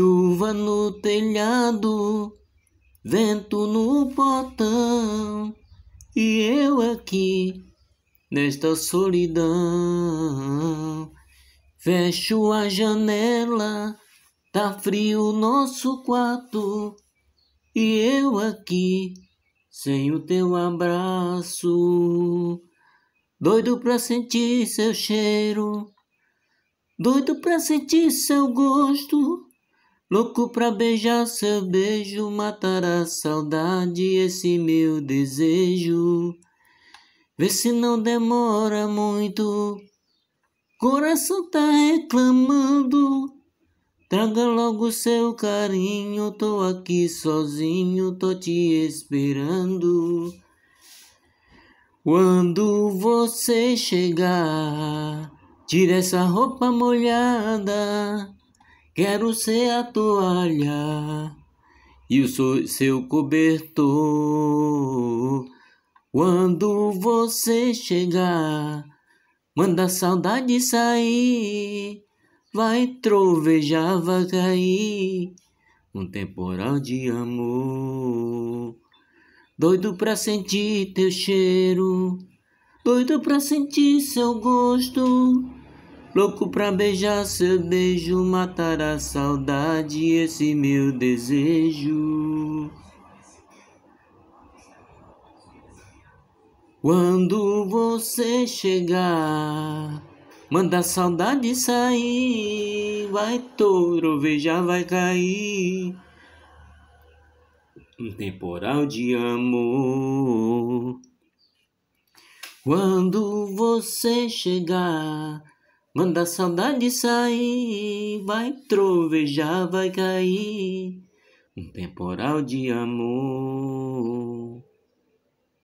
Chuva no telhado, vento no portão, e eu aqui nesta solidão. Fecho a janela, tá frio nosso quarto, e eu aqui sem o teu abraço. Doido pra sentir seu cheiro, doido pra sentir seu gosto. Louco pra beijar seu beijo, matará a saudade, esse meu desejo. Vê se não demora muito. Coração tá reclamando. Traga logo seu carinho, tô aqui sozinho, tô te esperando. Quando você chegar, tira essa roupa molhada. Quero ser a toalha e o seu cobertor. Quando você chegar, manda a saudade sair, vai trovejar, vai cair um temporal de amor. Doido pra sentir teu cheiro, doido pra sentir seu gosto. Louco pra beijar seu beijo, matar a saudade, esse meu desejo. Quando você chegar, manda a saudade sair, vai touro, veja, vai cair. Um temporal de amor. Quando você chegar, Manda a saudade sair, vai trovejar, vai cair. Um temporal de amor.